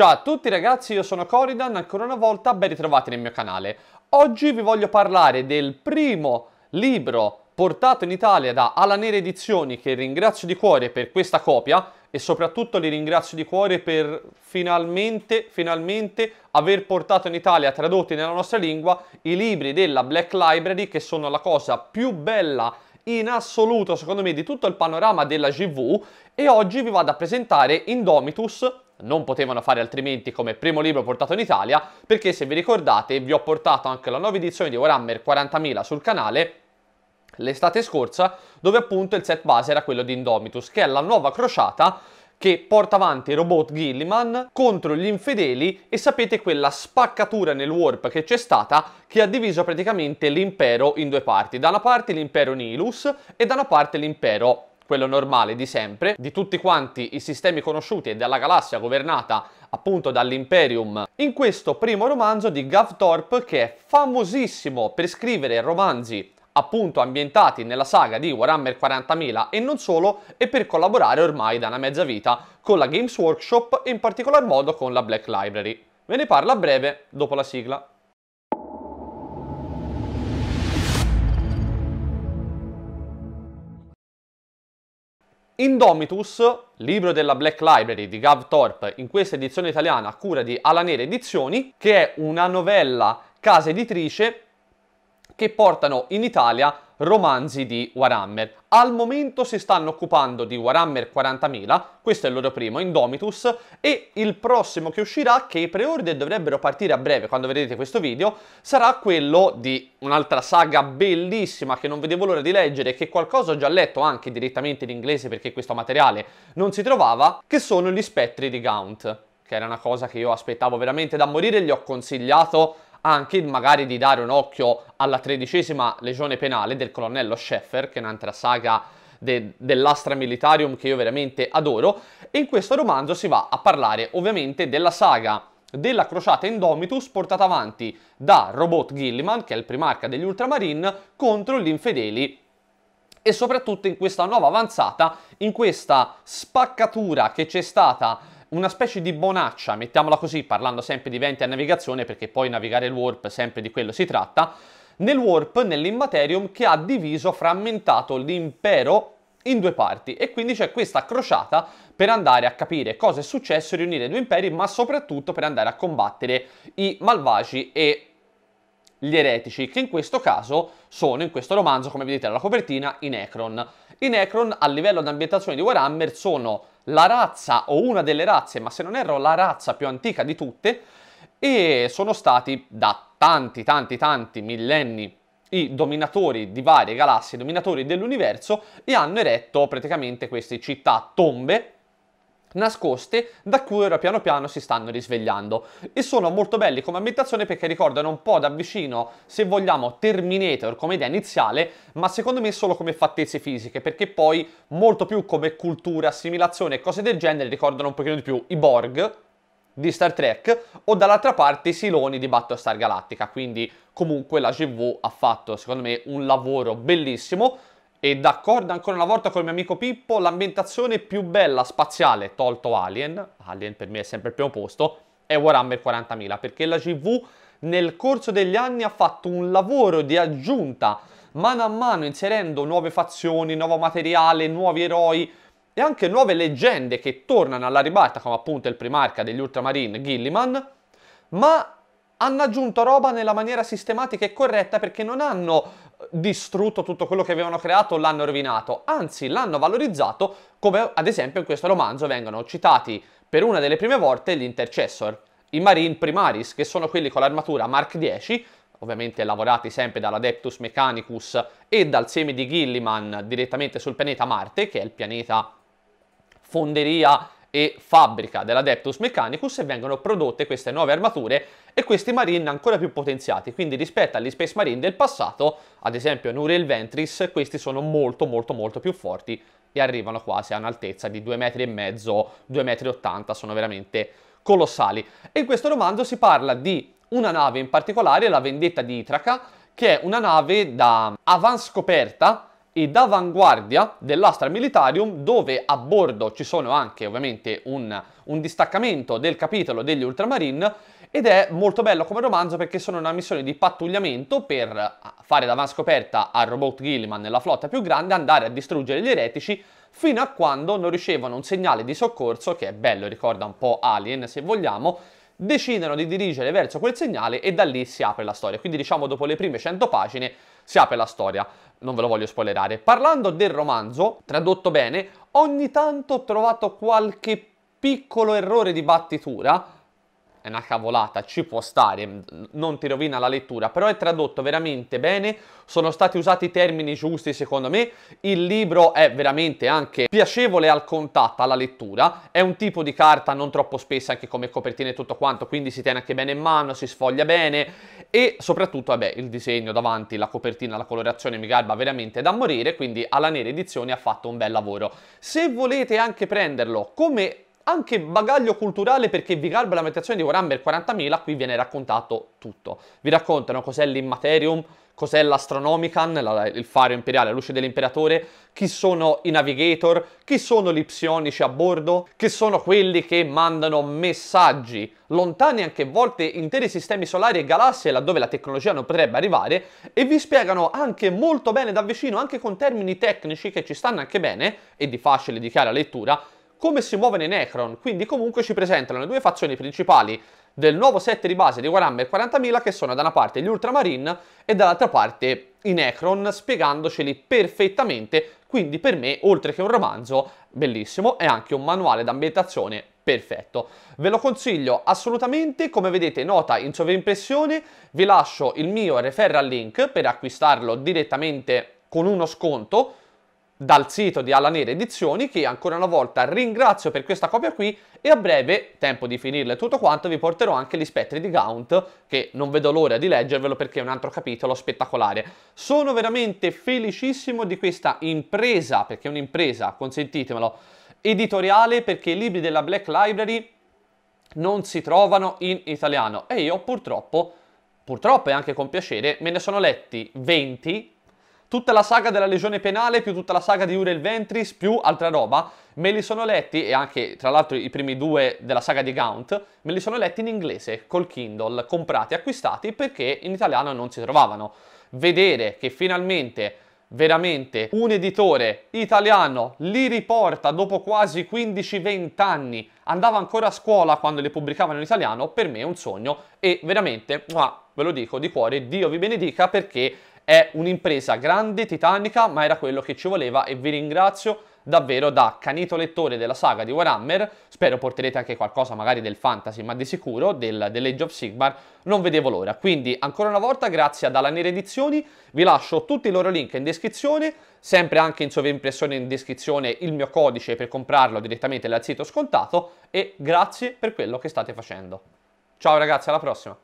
Ciao a tutti ragazzi, io sono Coridan, ancora una volta ben ritrovati nel mio canale. Oggi vi voglio parlare del primo libro portato in Italia da Alanere Edizioni, che ringrazio di cuore per questa copia e soprattutto li ringrazio di cuore per finalmente, finalmente aver portato in Italia, tradotti nella nostra lingua, i libri della Black Library che sono la cosa più bella in assoluto, secondo me, di tutto il panorama della GV e oggi vi vado a presentare Indomitus non potevano fare altrimenti come primo libro portato in Italia, perché se vi ricordate vi ho portato anche la nuova edizione di Warhammer 40.000 sul canale l'estate scorsa, dove appunto il set base era quello di Indomitus, che è la nuova crociata che porta avanti il robot Gilliman contro gli infedeli e sapete quella spaccatura nel warp che c'è stata che ha diviso praticamente l'impero in due parti. Da una parte l'impero Nihilus e da una parte l'impero quello normale di sempre, di tutti quanti i sistemi conosciuti e della galassia governata appunto dall'Imperium, in questo primo romanzo di Gav che è famosissimo per scrivere romanzi appunto ambientati nella saga di Warhammer 40.000 e non solo, e per collaborare ormai da una mezza vita con la Games Workshop e in particolar modo con la Black Library. Ve ne parla a breve dopo la sigla. Indomitus, libro della Black Library di Gav Thorpe in questa edizione italiana a cura di Alanere Edizioni, che è una novella casa editrice che portano in Italia romanzi di Warhammer. Al momento si stanno occupando di Warhammer 40.000, questo è il loro primo, Indomitus, e il prossimo che uscirà, che i pre-order dovrebbero partire a breve quando vedrete questo video, sarà quello di un'altra saga bellissima che non vedevo l'ora di leggere, che qualcosa ho già letto anche direttamente in inglese perché questo materiale non si trovava, che sono gli spettri di Gaunt, che era una cosa che io aspettavo veramente da morire, gli ho consigliato anche magari di dare un occhio alla tredicesima legione penale del colonnello Sheffer, che è un'altra saga de, dell'Astra Militarium che io veramente adoro, e in questo romanzo si va a parlare ovviamente della saga della crociata Indomitus portata avanti da Robot Gilliman, che è il primarca degli Ultramarine, contro gli infedeli e soprattutto in questa nuova avanzata, in questa spaccatura che c'è stata una specie di bonaccia, mettiamola così, parlando sempre di venti a navigazione, perché poi navigare il warp sempre di quello si tratta, nel warp, nell'immaterium, che ha diviso, frammentato l'impero in due parti e quindi c'è questa crociata per andare a capire cosa è successo, riunire i due imperi, ma soprattutto per andare a combattere i malvagi e gli eretici, che in questo caso sono, in questo romanzo, come vedete dalla copertina, i Necron. I Necron a livello di ambientazione di Warhammer sono la razza o una delle razze, ma se non erro la razza più antica di tutte, e sono stati da tanti, tanti, tanti millenni i dominatori di varie galassie, i dominatori dell'universo, e hanno eretto praticamente queste città tombe nascoste da cui ora piano piano si stanno risvegliando e sono molto belli come ambientazione perché ricordano un po' da vicino se vogliamo Terminator come idea iniziale ma secondo me solo come fattezze fisiche perché poi molto più come cultura, assimilazione e cose del genere ricordano un pochino di più i Borg di Star Trek o dall'altra parte i siloni di Battlestar Galactica quindi comunque la GV ha fatto secondo me un lavoro bellissimo e d'accordo ancora una volta con il mio amico Pippo, l'ambientazione più bella spaziale, tolto Alien, Alien per me è sempre il primo posto, è Warhammer 40.000, perché la CV nel corso degli anni ha fatto un lavoro di aggiunta, mano a mano inserendo nuove fazioni, nuovo materiale, nuovi eroi e anche nuove leggende che tornano alla ribalta, come appunto il primarca degli Ultramarine Gilliman, ma hanno aggiunto roba nella maniera sistematica e corretta perché non hanno distrutto tutto quello che avevano creato, l'hanno rovinato, anzi l'hanno valorizzato come ad esempio in questo romanzo vengono citati per una delle prime volte gli intercessor, i marine primaris, che sono quelli con l'armatura Mark 10, ovviamente lavorati sempre dall'Adeptus Mechanicus e dal seme di Gilliman direttamente sul pianeta Marte, che è il pianeta fonderia e fabbrica dell'Adeptus Mechanicus e vengono prodotte queste nuove armature e questi Marine ancora più potenziati, quindi rispetto agli Space Marine del passato, ad esempio Nuri Ventris, questi sono molto molto molto più forti e arrivano quasi a un'altezza di 2,5 metri, 2,80 m, sono veramente colossali. E in questo romanzo si parla di una nave in particolare, la Vendetta di Itraca, che è una nave da avanscoperta e d'avanguardia dell'Astra Militarium, dove a bordo ci sono anche ovviamente un, un distaccamento del capitolo degli Ultramarine ed è molto bello come romanzo perché sono una missione di pattugliamento per eh, fare da scoperta al robot Gilliman nella flotta più grande, andare a distruggere gli eretici fino a quando non ricevono un segnale di soccorso, che è bello, ricorda un po' Alien se vogliamo, decidono di dirigere verso quel segnale e da lì si apre la storia. Quindi diciamo dopo le prime 100 pagine si apre la storia, non ve lo voglio spoilerare. Parlando del romanzo, tradotto bene, ogni tanto ho trovato qualche piccolo errore di battitura, è una cavolata, ci può stare, non ti rovina la lettura, però è tradotto veramente bene, sono stati usati i termini giusti secondo me, il libro è veramente anche piacevole al contatto, alla lettura, è un tipo di carta non troppo spessa anche come copertina e tutto quanto, quindi si tiene anche bene in mano, si sfoglia bene e soprattutto vabbè, il disegno davanti, la copertina, la colorazione mi garba veramente da morire, quindi alla Nera edizione ha fatto un bel lavoro. Se volete anche prenderlo come anche bagaglio culturale perché vi garba la meditazione di Warhammer 40.000, qui viene raccontato tutto. Vi raccontano cos'è l'immaterium, cos'è l'astronomican, la, il faro imperiale, la luce dell'imperatore, chi sono i navigator, chi sono gli psionici a bordo, chi sono quelli che mandano messaggi lontani anche a volte interi sistemi solari e galassie laddove la tecnologia non potrebbe arrivare e vi spiegano anche molto bene da vicino, anche con termini tecnici che ci stanno anche bene e di facile, di chiara lettura, come si muove nei Necron, quindi comunque ci presentano le due fazioni principali del nuovo set di base di Warhammer 40.000 che sono da una parte gli Ultramarine e dall'altra parte i Necron, spiegandoceli perfettamente, quindi per me, oltre che un romanzo bellissimo, è anche un manuale d'ambientazione perfetto. Ve lo consiglio assolutamente, come vedete nota in sovrimpressione, vi lascio il mio referral link per acquistarlo direttamente con uno sconto, dal sito di Alanere Edizioni che ancora una volta ringrazio per questa copia qui e a breve, tempo di finirle tutto quanto, vi porterò anche gli spettri di Gaunt che non vedo l'ora di leggervelo perché è un altro capitolo spettacolare. Sono veramente felicissimo di questa impresa, perché è un'impresa, consentitemelo, editoriale perché i libri della Black Library non si trovano in italiano e io purtroppo, purtroppo e anche con piacere, me ne sono letti 20 tutta la saga della legione penale, più tutta la saga di Uriel Ventris, più altra roba, me li sono letti, e anche tra l'altro i primi due della saga di Gaunt, me li sono letti in inglese, col Kindle, comprati, acquistati, perché in italiano non si trovavano. Vedere che finalmente veramente un editore italiano li riporta dopo quasi 15-20 anni, andava ancora a scuola quando li pubblicavano in italiano, per me è un sogno e veramente, ma ve lo dico di cuore, Dio vi benedica perché è un'impresa grande, titanica, ma era quello che ci voleva e vi ringrazio davvero da canito lettore della saga di Warhammer, spero porterete anche qualcosa magari del fantasy, ma di sicuro del, dell'Age of Sigmar, non vedevo l'ora. Quindi ancora una volta grazie ad Alanere Edizioni, vi lascio tutti i loro link in descrizione, sempre anche in sovrimpressione in descrizione il mio codice per comprarlo direttamente dal sito scontato e grazie per quello che state facendo. Ciao ragazzi, alla prossima!